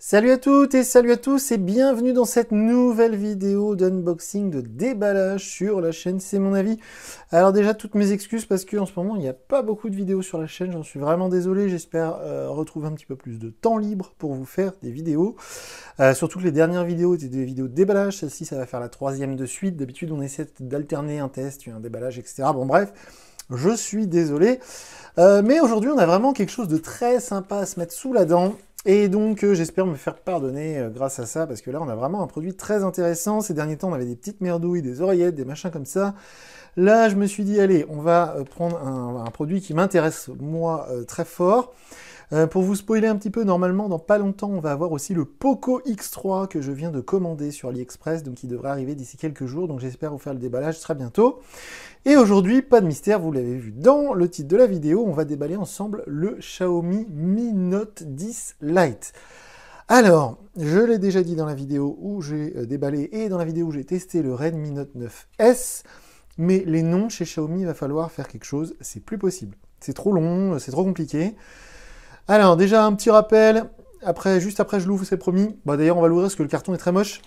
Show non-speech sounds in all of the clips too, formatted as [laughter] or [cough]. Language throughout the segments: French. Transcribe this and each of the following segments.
Salut à toutes et salut à tous et bienvenue dans cette nouvelle vidéo d'unboxing, de déballage sur la chaîne C'est mon avis. Alors déjà toutes mes excuses parce qu'en ce moment il n'y a pas beaucoup de vidéos sur la chaîne, j'en suis vraiment désolé, j'espère euh, retrouver un petit peu plus de temps libre pour vous faire des vidéos. Euh, surtout que les dernières vidéos étaient des vidéos de déballage, celle-ci ça va faire la troisième de suite, d'habitude on essaie d'alterner un test, un déballage, etc. Bon bref. Je suis désolé. Euh, mais aujourd'hui, on a vraiment quelque chose de très sympa à se mettre sous la dent. Et donc, euh, j'espère me faire pardonner euh, grâce à ça, parce que là, on a vraiment un produit très intéressant. Ces derniers temps, on avait des petites merdouilles, des oreillettes, des machins comme ça. Là, je me suis dit, allez, on va prendre un produit qui m'intéresse, moi, très fort. Euh, pour vous spoiler un petit peu, normalement, dans pas longtemps, on va avoir aussi le Poco X3 que je viens de commander sur AliExpress, donc qui devrait arriver d'ici quelques jours, donc j'espère vous faire le déballage très bientôt. Et aujourd'hui, pas de mystère, vous l'avez vu dans le titre de la vidéo, on va déballer ensemble le Xiaomi Mi Note 10 Lite. Alors, je l'ai déjà dit dans la vidéo où j'ai euh, déballé et dans la vidéo où j'ai testé le Redmi Note 9S, mais les noms chez Xiaomi, il va falloir faire quelque chose, c'est plus possible. C'est trop long, euh, c'est trop compliqué. Alors, déjà, un petit rappel. Après, juste après, je l'ouvre, c'est promis. Bah, D'ailleurs, on va l'ouvrir parce que le carton est très moche.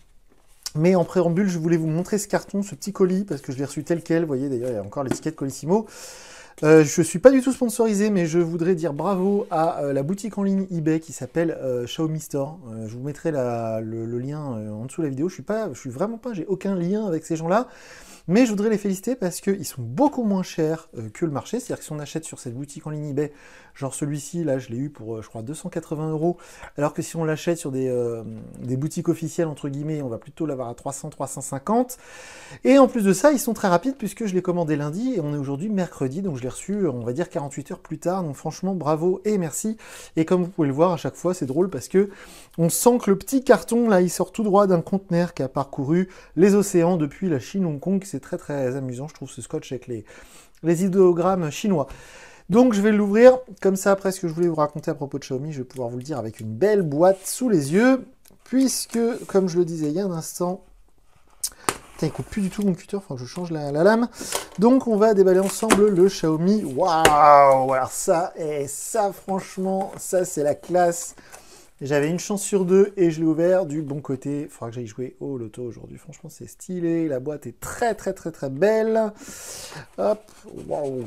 Mais en préambule, je voulais vous montrer ce carton, ce petit colis, parce que je l'ai reçu tel quel. Vous voyez, d'ailleurs, il y a encore l'étiquette Colissimo. Euh, je ne suis pas du tout sponsorisé, mais je voudrais dire bravo à euh, la boutique en ligne eBay qui s'appelle euh, Xiaomi Store. je vous mettrai le, lien en dessous de la vidéo. Je suis pas, je suis vraiment pas, j'ai aucun lien avec ces gens-là. Mais je voudrais les féliciter parce qu'ils sont beaucoup moins chers euh, que le marché. C'est-à-dire que si on achète sur cette boutique en ligne eBay, genre celui-ci, là, je l'ai eu pour, euh, je crois, 280 euros. Alors que si on l'achète sur euh, des, boutiques officielles, entre guillemets, on va plutôt l'avoir à 300, 350. Et en plus de ça, ils sont très rapides puisque je l'ai commandé lundi et on est aujourd'hui mercredi. Donc je l'ai reçu, on va dire, 48 heures plus tard. Donc franchement, bravo et merci. Et comme vous pouvez le voir, à chaque fois, c'est drôle parce que on sent que le petit carton, là, il sort tout droit d'un conteneur qui a parcouru les océans depuis la Chine, Hong Kong, très très amusant, je trouve, ce scotch avec les, les idéogrammes chinois. Donc je vais l'ouvrir, comme ça après ce que je voulais vous raconter à propos de Xiaomi, je vais pouvoir vous le dire avec une belle boîte sous les yeux, puisque, comme je le disais il y a un instant, Putain, plus du tout mon cutter, faut que je change la, la lame. Donc on va déballer ensemble le Xiaomi. Waouh Alors ça, et eh, ça franchement, ça c'est la classe. J'avais une chance sur deux et je l'ai ouvert du bon côté. Il faudra que j'aille jouer au loto aujourd'hui. Franchement, c'est stylé. La boîte est très, très, très, très belle. Hop, waouh.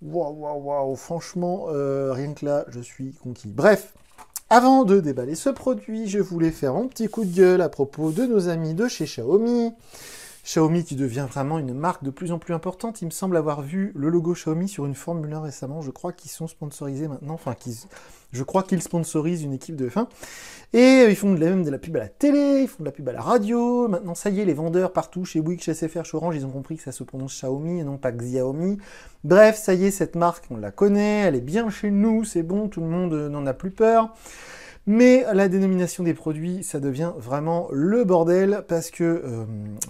Waouh, waouh, waouh. Franchement, euh, rien que là, je suis conquis. Bref, avant de déballer ce produit, je voulais faire un petit coup de gueule à propos de nos amis de chez Xiaomi. Xiaomi qui devient vraiment une marque de plus en plus importante. Il me semble avoir vu le logo Xiaomi sur une Formule 1 récemment. Je crois qu'ils sont sponsorisés maintenant. Enfin, je crois qu'ils sponsorisent une équipe de F1. Et euh, ils font de la, même de la pub à la télé, ils font de la pub à la radio. Maintenant, ça y est, les vendeurs partout, chez Wix, chez SFR, chez Orange, ils ont compris que ça se prononce Xiaomi et non pas Xiaomi. Bref, ça y est, cette marque, on la connaît, elle est bien chez nous, c'est bon, tout le monde euh, n'en a plus peur. Mais la dénomination des produits, ça devient vraiment le bordel parce que euh,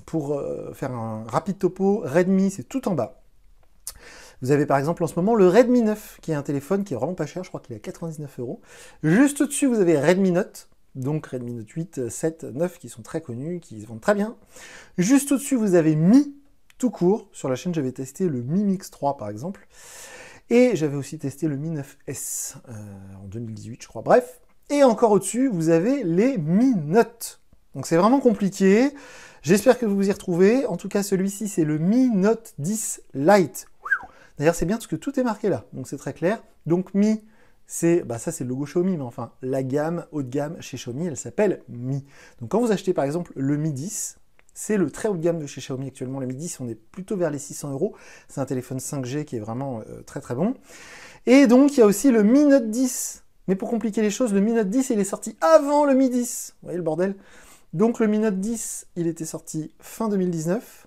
pour euh, faire un rapide topo, Redmi, c'est tout en bas. Vous avez par exemple en ce moment le Redmi 9, qui est un téléphone qui est vraiment pas cher, je crois qu'il est à 99 euros. Juste au-dessus, vous avez Redmi Note, donc Redmi Note 8, 7, 9, qui sont très connus, qui se vendent très bien. Juste au-dessus, vous avez Mi, tout court. Sur la chaîne, j'avais testé le Mi Mix 3, par exemple. Et j'avais aussi testé le Mi 9S euh, en 2018, je crois. Bref, et encore au-dessus, vous avez les mi Note. Donc c'est vraiment compliqué. J'espère que vous vous y retrouvez. En tout cas, celui-ci, c'est le Mi Note 10 Lite. D'ailleurs, c'est bien parce que tout est marqué là, donc c'est très clair. Donc Mi, c'est, bah ça c'est le logo Xiaomi, mais enfin, la gamme haut de gamme chez Xiaomi, elle s'appelle Mi. Donc quand vous achetez par exemple le Mi 10, c'est le très haut de gamme de chez Xiaomi actuellement. Le Mi 10, on est plutôt vers les 600 euros. C'est un téléphone 5G qui est vraiment euh, très très bon. Et donc, il y a aussi le Mi Note 10 mais pour compliquer les choses, le Mi Note 10, il est sorti avant le Mi 10. Vous voyez le bordel Donc le Mi Note 10, il était sorti fin 2019.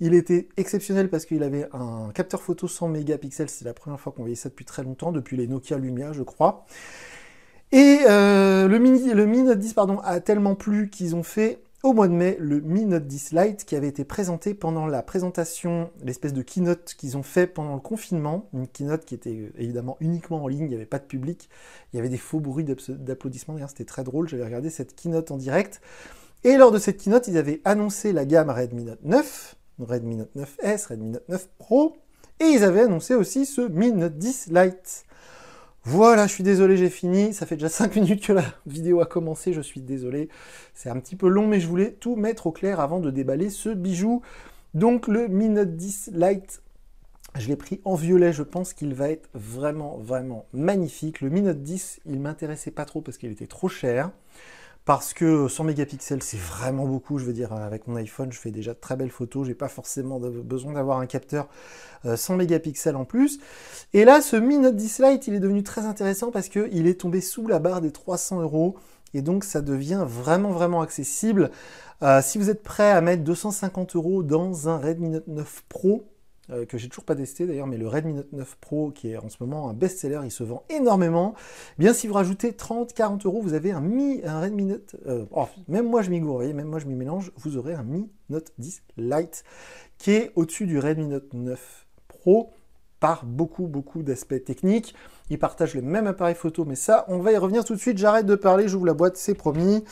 Il était exceptionnel parce qu'il avait un capteur photo 100 mégapixels. C'est la première fois qu'on voyait ça depuis très longtemps, depuis les Nokia Lumia, je crois. Et euh, le, Mi, le Mi Note 10 pardon, a tellement plu qu'ils ont fait au mois de mai le Mi Note 10 Lite qui avait été présenté pendant la présentation, l'espèce de keynote qu'ils ont fait pendant le confinement, une keynote qui était euh, évidemment uniquement en ligne, il n'y avait pas de public, il y avait des faux bruits d'applaudissements, c'était très drôle, j'avais regardé cette keynote en direct. Et lors de cette keynote, ils avaient annoncé la gamme Redmi Note 9, Redmi Note 9S, Redmi Note 9 Pro, et ils avaient annoncé aussi ce Mi Note 10 Lite. Voilà, je suis désolé, j'ai fini. Ça fait déjà 5 [laughs] minutes que la vidéo a commencé, je suis désolé. C'est un petit peu long, mais je voulais tout mettre au clair avant de déballer ce bijou. Donc le Mi Note 10 Lite, je l'ai pris en violet, je pense qu'il va être vraiment, vraiment magnifique. Le Mi Note 10, il m'intéressait pas trop parce qu'il était trop cher parce que 100 mégapixels c'est vraiment beaucoup, je veux dire avec mon iPhone je fais déjà de très belles photos, j'ai pas forcément besoin d'avoir un capteur 100 euh, mégapixels en plus. Et là ce Mi Note 10 Lite il est devenu très intéressant parce qu'il est tombé sous la barre des 300 euros et donc ça devient vraiment vraiment accessible. Euh, si vous êtes prêt à mettre 250 euros dans un Redmi Note 9 Pro, euh, que j'ai toujours pas testé d'ailleurs, mais le Redmi Note 9 Pro, qui est en ce moment un best-seller, il se vend énormément. Eh bien, si vous rajoutez 30, 40 euros, vous avez un Mi, un Redmi Note, euh, oh, même moi je m'y gourre, même moi je m'y mélange, vous aurez un Mi Note 10 Lite, qui est au-dessus du Redmi Note 9 Pro par beaucoup, beaucoup d'aspects techniques. Ils partagent le même appareil photo, mais ça, on va y revenir tout de suite. J'arrête de parler, j'ouvre la boîte, c'est promis.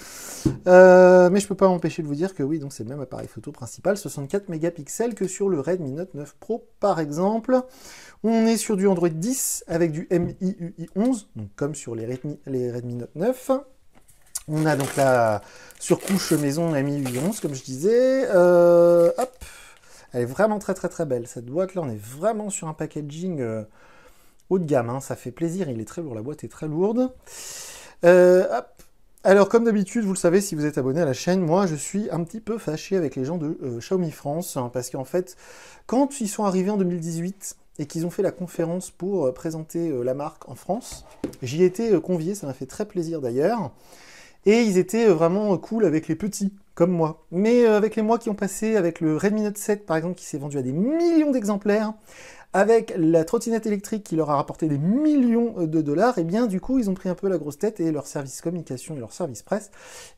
Euh, mais je ne peux pas m'empêcher de vous dire que oui, donc c'est le même appareil photo principal, 64 mégapixels que sur le Redmi Note 9 Pro, par exemple. On est sur du Android 10 avec du MIUI 11, donc comme sur les Redmi, les Redmi Note 9. On a donc la surcouche maison MIUI 11, comme je disais. Euh, hop elle est vraiment très très très belle. Cette boîte là, on est vraiment sur un packaging euh, haut de gamme. Hein. Ça fait plaisir, il est très lourd, la boîte est très lourde. Euh, Alors comme d'habitude, vous le savez, si vous êtes abonné à la chaîne, moi je suis un petit peu fâché avec les gens de euh, Xiaomi France, hein, parce qu'en fait, quand ils sont arrivés en 2018 et qu'ils ont fait la conférence pour présenter la marque en France, j'y étais convié, ça m'a fait très plaisir d'ailleurs, et ils étaient vraiment cool avec les petits comme moi. Mais euh, avec les mois qui ont passé, avec le Redmi Note 7 par exemple qui s'est vendu à des millions d'exemplaires, avec la trottinette électrique qui leur a rapporté des millions euh, de dollars, et eh bien du coup ils ont pris un peu la grosse tête et leur service communication et leur service presse,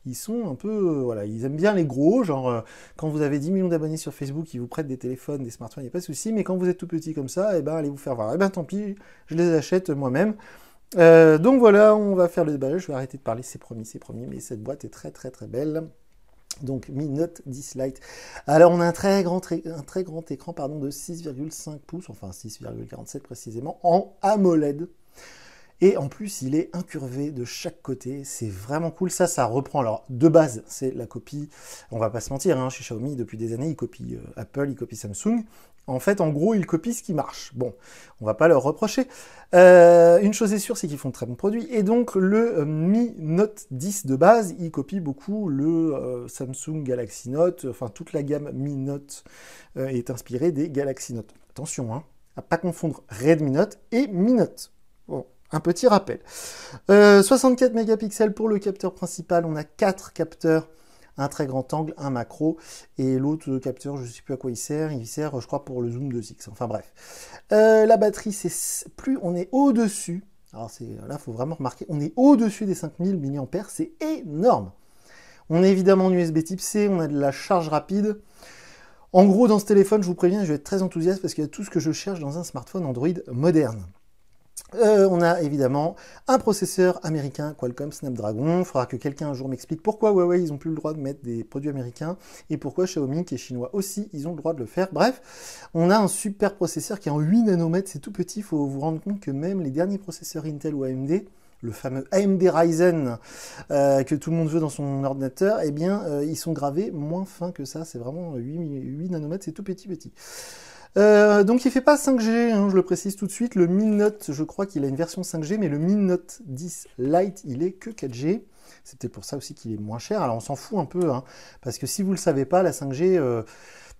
ils sont un peu, euh, voilà, ils aiment bien les gros, genre quand vous avez 10 millions d'abonnés sur Facebook, ils vous prêtent des téléphones, des smartphones, il n'y a pas de souci, mais quand vous êtes tout petit comme ça, et eh ben allez vous faire voir, eh ben tant pis, je les achète moi-même. donc voilà, on va faire le déballage, je vais arrêter de parler, c'est promis, c'est promis, mais cette boîte est très très très belle donc Mi Note 10 Alors on a un très grand, un très grand écran pardon, de 6,5 pouces, enfin 6,47 précisément, en AMOLED. Et en plus, il est incurvé de chaque côté. C'est vraiment cool. Ça, ça reprend. Alors, de base, c'est la copie. On va pas se mentir, hein. chez Xiaomi, depuis des années, ils copient euh, Apple, ils copient Samsung. En fait, en gros, ils copient ce qui marche. Bon, on va pas leur reprocher. Euh, une chose est sûre, c'est qu'ils font de très bons produits. Et donc, le euh, Mi Note 10 de base, il copie beaucoup le Samsung Galaxy Note. Enfin, toute la gamme Mi Note est inspirée des Galaxy Note. Attention, à hein, à pas confondre Redmi Note et Mi Note un petit rappel. 64 euh, mégapixels pour le capteur principal. On a quatre capteurs, un très grand angle, un macro et l'autre capteur, je ne sais plus à quoi il sert. Il sert, je crois, pour le zoom 2x. Enfin bref. Euh, la batterie, c'est plus on est au-dessus. Alors c'est là, faut vraiment remarquer, on est au-dessus des 5000 mAh, c'est énorme. On est évidemment en USB type C, on a de la charge rapide. En gros, dans ce téléphone, je vous préviens, je vais être très enthousiaste parce qu'il y a tout ce que je cherche dans un smartphone Android moderne. Euh, on a évidemment un processeur américain Qualcomm Snapdragon. Il faudra que quelqu'un un jour m'explique pourquoi Huawei ils ont plus le droit de mettre des produits américains et pourquoi Xiaomi qui est chinois aussi ils ont le droit de le faire. Bref, on a un super processeur qui est en 8 nanomètres, c'est tout petit. Il faut vous rendre compte que même les derniers processeurs Intel ou AMD le fameux AMD Ryzen euh, que tout le monde veut dans son ordinateur, eh bien, euh, ils sont gravés moins fins que ça. C'est vraiment 8 nanomètres, c'est tout petit petit. Euh, donc il ne fait pas 5G, hein, je le précise tout de suite. Le Mi Note, je crois qu'il a une version 5G, mais le Mi Note 10 Lite, il est que 4G. C'était pour ça aussi qu'il est moins cher. Alors on s'en fout un peu, hein, parce que si vous le savez pas, la 5G, euh,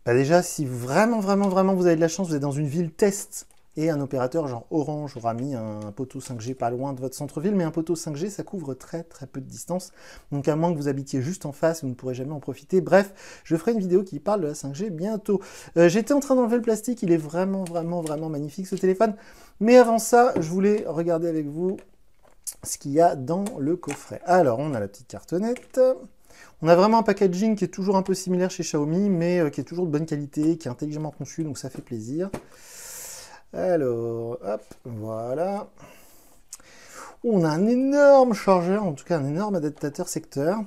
bah, déjà si vraiment vraiment vraiment vous avez de la chance, vous êtes dans une ville test et un opérateur genre Orange aura mis un poteau 5G pas loin de votre centre-ville, mais un poteau 5G, ça couvre très très peu de distance. Donc à moins que vous habitiez juste en face, vous ne pourrez jamais en profiter. Bref, je ferai une vidéo qui parle de la 5G bientôt. Euh, j'étais en train d'enlever le plastique, il est vraiment vraiment vraiment magnifique ce téléphone. Mais avant ça, je voulais regarder avec vous ce qu'il y a dans le coffret. Alors, on a la petite cartonnette. On a vraiment un packaging qui est toujours un peu similaire chez Xiaomi, mais euh, qui est toujours de bonne qualité, qui est intelligemment conçu, donc ça fait plaisir. Alors, hop, voilà. On a un énorme chargeur, en tout cas un énorme adaptateur secteur.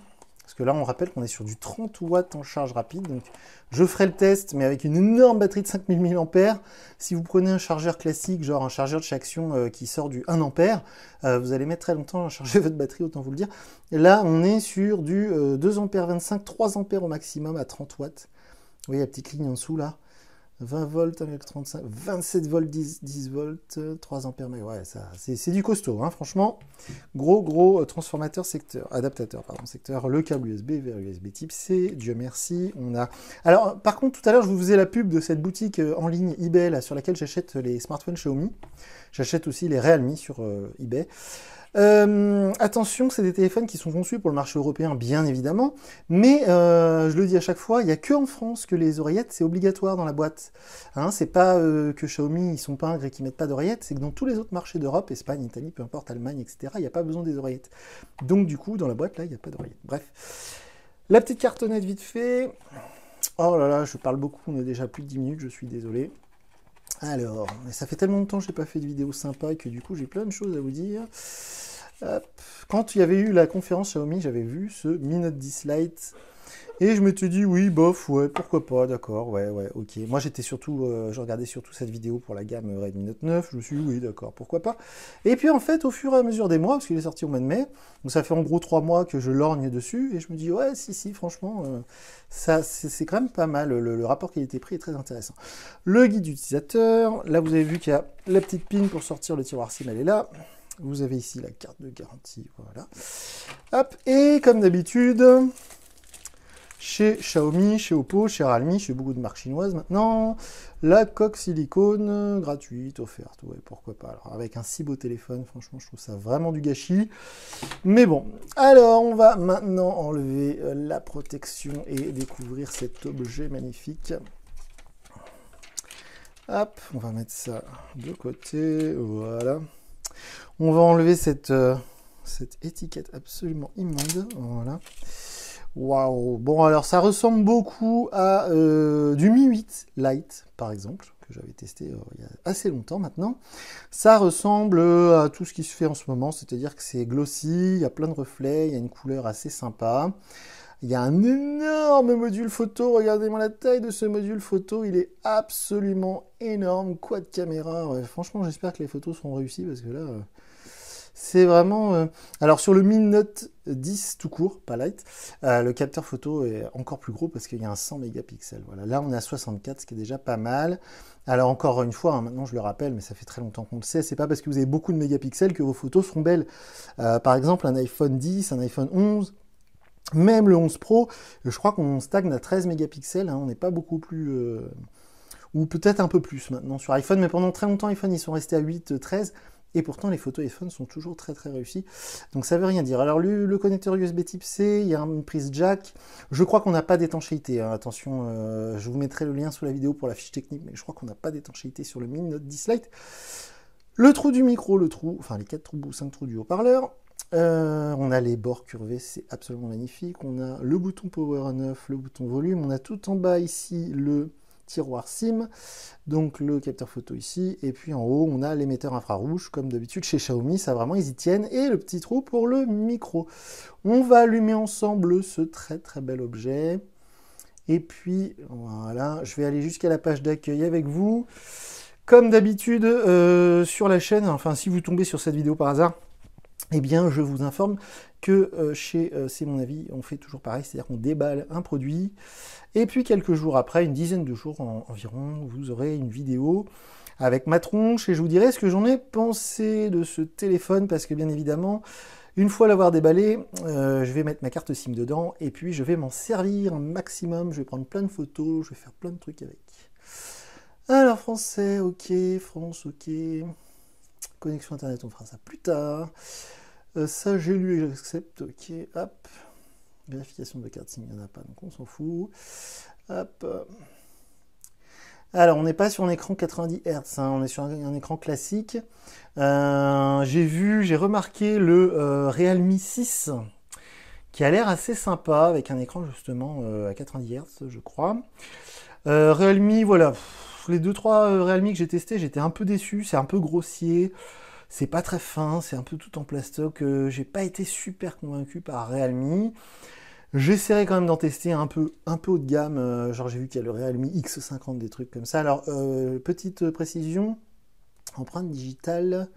Parce que là, on rappelle qu'on est sur du 30 watts en charge rapide. Donc, je ferai le test, mais avec une énorme batterie de 5000 mAh. Si vous prenez un chargeur classique, genre un chargeur de chez Action euh, qui sort du 1 A, euh, vous allez mettre très longtemps à charger [laughs] votre batterie, autant vous le dire. Là, on est sur du 2 A 25, 3 A au maximum à 30 watts. Vous voyez la petite ligne en dessous là 20 volts, 1,35, 27 volts, 10, 10 volts, 3 euh, ampères. Ouais, ça, c'est du costaud, hein, franchement. Gros, gros euh, transformateur secteur, adaptateur, pardon, secteur, le câble USB vers USB type C, Dieu merci. On a. Alors, par contre, tout à l'heure, je vous faisais la pub de cette boutique euh, en ligne eBay, sur laquelle j'achète les smartphones Xiaomi. J'achète aussi les Realme sur eBay. Euh, attention, c'est des téléphones qui sont conçus pour le marché européen, bien évidemment, mais euh, je le dis à chaque fois, il n'y a que en France que les oreillettes, c'est obligatoire dans la boîte. Ce hein, c'est pas euh, que Xiaomi, ils sont pingres et qu'ils mettent pas d'oreillettes, c'est que dans tous les autres marchés d'Europe, Espagne, Italie, peu importe, Allemagne, etc., il n'y a pas besoin des oreillettes. Donc du coup, dans la boîte, là, il n'y a pas d'oreillettes. Bref. La petite cartonnette vite fait. Oh là là, je parle beaucoup, on est déjà plus de 10 minutes, je suis désolé. Alors, ça fait tellement de temps que je n'ai pas fait de vidéo sympa que du coup j'ai plein de choses à vous dire. Quand il y avait eu la conférence Xiaomi, j'avais vu ce Mi Note et je m'étais dit, oui, bof, ouais, pourquoi pas, d'accord, ouais, ouais, ok. Moi, j'étais surtout, euh, je regardais surtout cette vidéo pour la gamme Redmi Note 9. Je me suis dit, oui, d'accord, pourquoi pas. Et puis, en fait, au fur et à mesure des mois, parce qu'il est sorti au mois de mai, donc ça fait en gros trois mois que je lorgne dessus, et je me dis, ouais, si, si, franchement, euh, ça, c'est quand même pas mal. Le, rapport qualité-prix est très intéressant. Le guide d'utilisateur, là, vous avez vu qu'il y a la petite pin pour sortir le tiroir SIM, elle est là. Vous avez ici la carte de garantie, voilà. Hop, et comme d'habitude, chez Xiaomi, chez Oppo, chez Realme, chez beaucoup de marques chinoises maintenant. La coque silicone gratuite, offerte, ouais, pourquoi pas. Alors, avec un si beau téléphone, franchement, je trouve ça vraiment du gâchis. Mais bon, alors on va maintenant enlever euh, la protection et découvrir cet objet magnifique. Hop, on va mettre ça de côté, voilà. On va enlever cette, euh, cette étiquette absolument immonde, voilà. Waouh Bon, alors ça ressemble beaucoup à euh, du Mi 8 Lite, par exemple, que j'avais testé euh, il y a assez longtemps maintenant. Ça ressemble euh, à tout ce qui se fait en ce moment, c'est-à-dire que c'est glossy, il y a plein de reflets, il y a une couleur assez sympa. Il y a un énorme module photo, regardez-moi la taille de ce module photo, il est absolument énorme, quoi de caméra, franchement j'espère que les photos seront réussies parce que là... C'est vraiment. Euh, alors sur le Mi Note 10 tout court, pas light, euh, le capteur photo est encore plus gros parce qu'il y a un 100 mégapixels. Voilà, là on est à 64, ce qui est déjà pas mal. Alors encore une fois, hein, maintenant je le rappelle, mais ça fait très longtemps qu'on le sait, c'est pas parce que vous avez beaucoup de mégapixels que vos photos seront belles. Euh, par exemple, un iPhone 10, un iPhone 11. Même le 11 Pro, je crois qu'on stagne à 13 mégapixels, hein. on n'est pas beaucoup plus ou peut-être un peu plus maintenant sur iPhone, mais pendant très longtemps iPhone ils sont restés à 8, 13. Et pourtant, les photos iPhone sont toujours très très réussies. Donc ça veut rien dire. Alors le, connecteur USB Type C, il y a une prise jack. Je crois qu'on n'a pas d'étanchéité. Hein. Attention, euh, je vous mettrai le lien sous la vidéo pour la fiche technique, mais je crois qu'on n'a pas d'étanchéité sur le Mini Note 10 Lite. Le trou du micro, le trou, enfin les 4 trous ou 5 trous du haut-parleur. Euh, on a les bords curvés, c'est absolument magnifique. On a le bouton Power 9, le bouton volume. On a tout en bas ici le tiroir SIM, donc le capteur photo ici, et puis en haut on a l'émetteur infrarouge, comme d'habitude chez Xiaomi, ça vraiment ils y tiennent, et le petit trou pour le micro. On va allumer ensemble ce très très bel objet, et puis voilà, je vais aller jusqu'à la page d'accueil avec vous. Comme d'habitude euh, sur la chaîne, enfin si vous tombez sur cette vidéo par hasard, eh bien, je vous informe que euh, chez euh, C'est mon avis, on fait toujours pareil, c'est-à-dire qu'on déballe un produit, et puis quelques jours après, une dizaine de jours environ, vous aurez une vidéo avec ma tronche, et je vous dirai ce que j'en ai pensé de ce téléphone, parce que bien évidemment, une fois l'avoir déballé, euh, je vais mettre ma carte SIM dedans, et puis je vais m'en servir un maximum, je vais prendre plein de photos, je vais faire plein de trucs avec. Alors français, ok, France, ok. Connexion Internet, on fera ça plus tard. Euh, ça, j'ai lu et j'accepte. Ok, hop. Vérification de carte SIM, il n'y en a pas, donc on s'en fout. Hop. Alors, on n'est pas sur un écran 90 Hz, hein, on est sur un, écran classique. Euh, j'ai vu, j'ai remarqué le euh, Realme 6 qui a l'air assez sympa avec un écran justement à 90 Hz, je crois. Realme, voilà, les 2-3 euh, Realme que j'ai testé, j'étais un peu déçu, c'est un peu grossier, c'est pas très fin, c'est un peu tout en plastoc, euh, j'ai pas été super convaincu par Realme. J'essaierai quand même d'en tester un peu, un peu haut de gamme, euh, genre j'ai vu qu'il y a le Realme X50, des trucs comme ça. Alors, petite précision, empreinte digitale,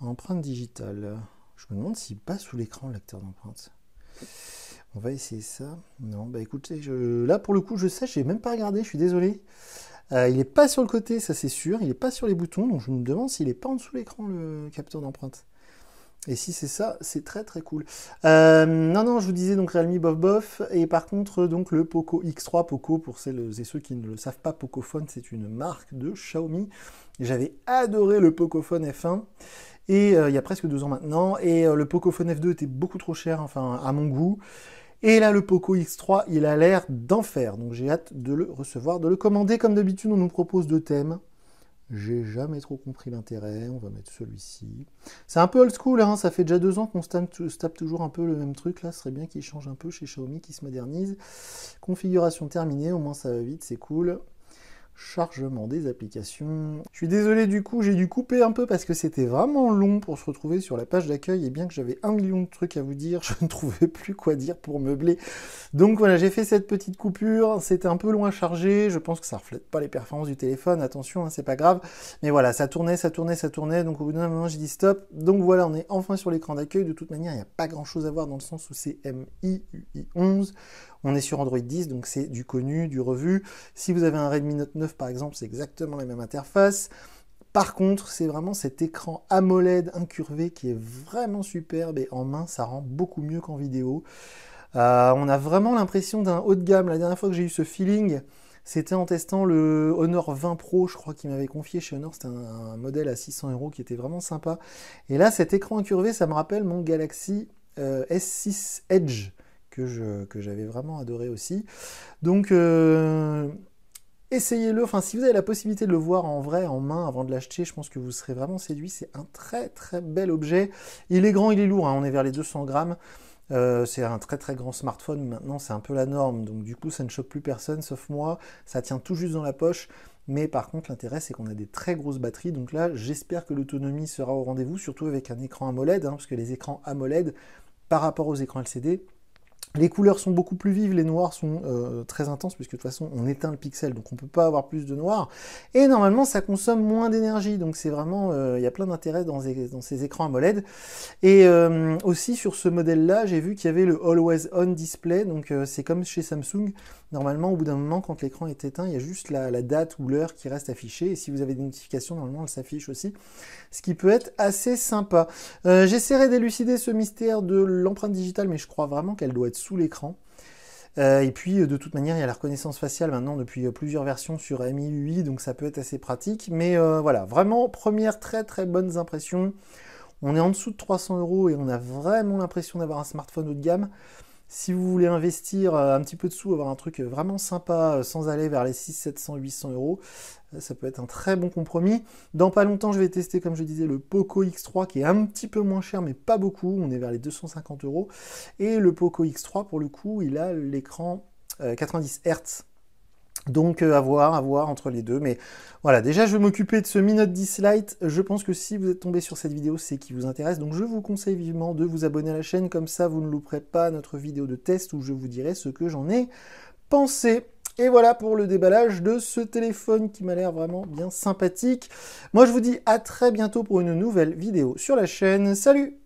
empreinte digitale, je me demande s'il passe sous l'écran l'acteur d'empreinte. On va essayer ça. Non, bah écoutez, là pour le coup, je sais, j'ai même pas regardé, je suis désolé. Euh, il n'est pas sur le côté, ça c'est sûr. Il n'est pas sur les boutons, donc je me demande s'il n'est pas en dessous l'écran le capteur d'empreinte. Et si c'est ça, c'est très très cool. Euh, non, non, je vous disais donc Realme Bof Bof. Et par contre, donc le Poco X3 Poco, pour celles et ceux qui ne le savent pas, Pocophone, c'est une marque de Xiaomi. J'avais adoré le Pocophone F1. Et euh, il y a presque deux ans maintenant. Et le Pocophone F2 était beaucoup trop cher, enfin, à mon goût. Et là, le Poco X3, il a l'air d'enfer. Donc j'ai hâte de le recevoir, de le commander. Comme d'habitude, on nous propose deux thèmes. J'ai jamais trop compris l'intérêt. On va mettre celui-ci. C'est un peu old school, hein. ça fait déjà deux ans qu'on se tape toujours un peu le même truc. Là, ce serait bien qu'il change un peu chez Xiaomi, qui se modernise. Configuration terminée, au moins ça va vite, c'est cool chargement des applications. Je suis désolé du coup, j'ai dû couper un peu parce que c'était vraiment long pour se retrouver sur la page d'accueil et bien que j'avais un million de trucs à vous dire, [laughs] je ne trouvais plus quoi dire pour meubler. Donc voilà, j'ai fait cette petite coupure, c'était un peu loin à charger, je pense que ça reflète pas les performances du téléphone, attention, hein, c'est pas grave. Mais voilà, ça tournait, ça tournait, ça tournait, donc au bout d'un moment j'ai dit stop. Donc voilà, on est enfin sur l'écran d'accueil, de toute manière il n'y a pas grand chose à voir dans le sens où c'est MIUI 11. On est sur Android 10, donc c'est du connu, du revu. Si vous avez un Redmi Note 9 par exemple, c'est exactement la même interface. Par contre, c'est vraiment cet écran AMOLED incurvé qui est vraiment superbe et en main, ça rend beaucoup mieux qu'en vidéo. Euh, on a vraiment l'impression d'un haut de gamme. La dernière fois que j'ai eu ce feeling, c'était en testant le Honor 20 Pro, je crois qu'il m'avait confié chez Honor. C'était un, modèle à 600 euros qui était vraiment sympa. Et là, cet écran incurvé, ça me rappelle mon Galaxy euh, S6 Edge que, que j'avais vraiment adoré aussi. Donc euh, essayez-le, enfin si vous avez la possibilité de le voir en vrai, en main, avant de l'acheter, je pense que vous serez vraiment séduit. C'est un très très bel objet. Il est grand, il est lourd, hein. on est vers les 200 grammes. Euh, c'est un très très grand smartphone maintenant, c'est un peu la norme, donc du coup ça ne choque plus personne sauf moi, ça tient tout juste dans la poche, mais par contre, l'intérêt, c'est qu'on a des très grosses batteries. Donc là, j'espère que l'autonomie sera au rendez-vous, surtout avec un écran AMOLED, hein, parce que les écrans AMOLED, par rapport aux écrans LCD, les couleurs sont beaucoup plus vives, les noirs sont euh, très intenses, puisque de toute façon on éteint le pixel, donc on ne peut pas avoir plus de noir. Et normalement ça consomme moins d'énergie, donc c'est vraiment, euh, il y a plein d'intérêt dans, ces écrans AMOLED. Et euh, aussi sur ce modèle-là, j'ai vu qu'il y avait le Always On Display, donc c'est comme chez Samsung, Normalement, au bout d'un moment, quand l'écran est éteint, il y a juste la, date ou l'heure qui reste affichée. Et si vous avez des notifications, normalement, elles s'affiche aussi. Ce qui peut être assez sympa. Euh, j'essaierai d'élucider ce mystère de l'empreinte digitale, mais je crois vraiment qu'elle doit être sous l'écran. Euh, et puis, de toute manière, il y a la reconnaissance faciale maintenant depuis euh, plusieurs versions sur MIUI, donc ça peut être assez pratique. Mais voilà, vraiment, première très très bonne impression On est en dessous de 300 euros et on a vraiment l'impression d'avoir un smartphone haut de gamme. Si vous voulez investir euh, un petit peu de sous, avoir un truc euh, vraiment sympa euh, sans aller vers les 6, 700, 800 euros, ça peut être un très bon compromis. Dans pas longtemps, je vais tester, comme je disais, le Poco X3 qui est un petit peu moins cher, mais pas beaucoup. On est vers les 250 euros. Et le Poco X3, pour le coup, il a l'écran 90 Hz donc euh, à voir, à voir entre les deux. Mais voilà, déjà je vais m'occuper de ce Minute 10 Lite. Je pense que si vous êtes tombé sur cette vidéo, c'est qui vous intéresse. Donc je vous conseille vivement de vous abonner à la chaîne, comme ça vous ne louperez pas notre vidéo de test où je vous dirai ce que j'en ai pensé. Et voilà pour le déballage de ce téléphone qui m'a l'air vraiment bien sympathique. Moi je vous dis à très bientôt pour une nouvelle vidéo sur la chaîne. Salut